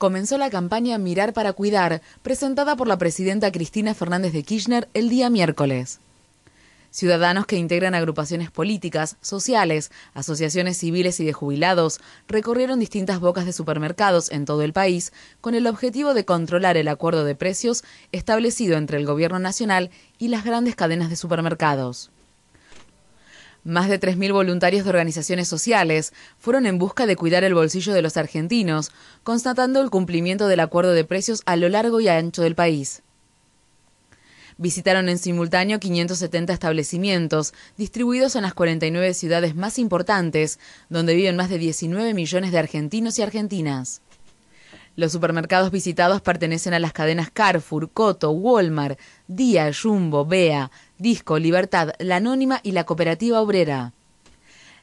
comenzó la campaña Mirar para Cuidar, presentada por la presidenta Cristina Fernández de Kirchner el día miércoles. Ciudadanos que integran agrupaciones políticas, sociales, asociaciones civiles y de jubilados recorrieron distintas bocas de supermercados en todo el país con el objetivo de controlar el acuerdo de precios establecido entre el Gobierno Nacional y las grandes cadenas de supermercados. Más de 3.000 voluntarios de organizaciones sociales fueron en busca de cuidar el bolsillo de los argentinos, constatando el cumplimiento del acuerdo de precios a lo largo y ancho del país. Visitaron en simultáneo 570 establecimientos, distribuidos en las 49 ciudades más importantes, donde viven más de 19 millones de argentinos y argentinas. Los supermercados visitados pertenecen a las cadenas Carrefour, Coto, Walmart, Día, Jumbo, Bea, Disco, Libertad, La Anónima y la Cooperativa Obrera.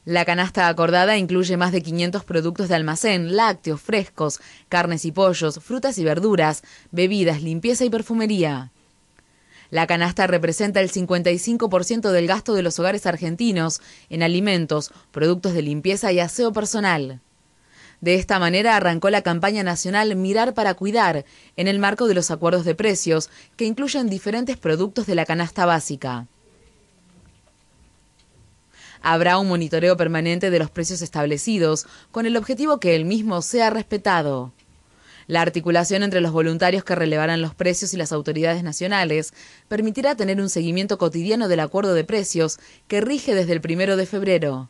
La canasta acordada incluye más de 500 productos de almacén, lácteos, frescos, carnes y pollos, frutas y verduras, bebidas, limpieza y perfumería. La canasta representa el 55% del gasto de los hogares argentinos en alimentos, productos de limpieza y aseo personal. De esta manera arrancó la campaña nacional Mirar para Cuidar, en el marco de los acuerdos de precios, que incluyen diferentes productos de la canasta básica. Habrá un monitoreo permanente de los precios establecidos, con el objetivo que el mismo sea respetado. La articulación entre los voluntarios que relevarán los precios y las autoridades nacionales permitirá tener un seguimiento cotidiano del acuerdo de precios que rige desde el primero de febrero.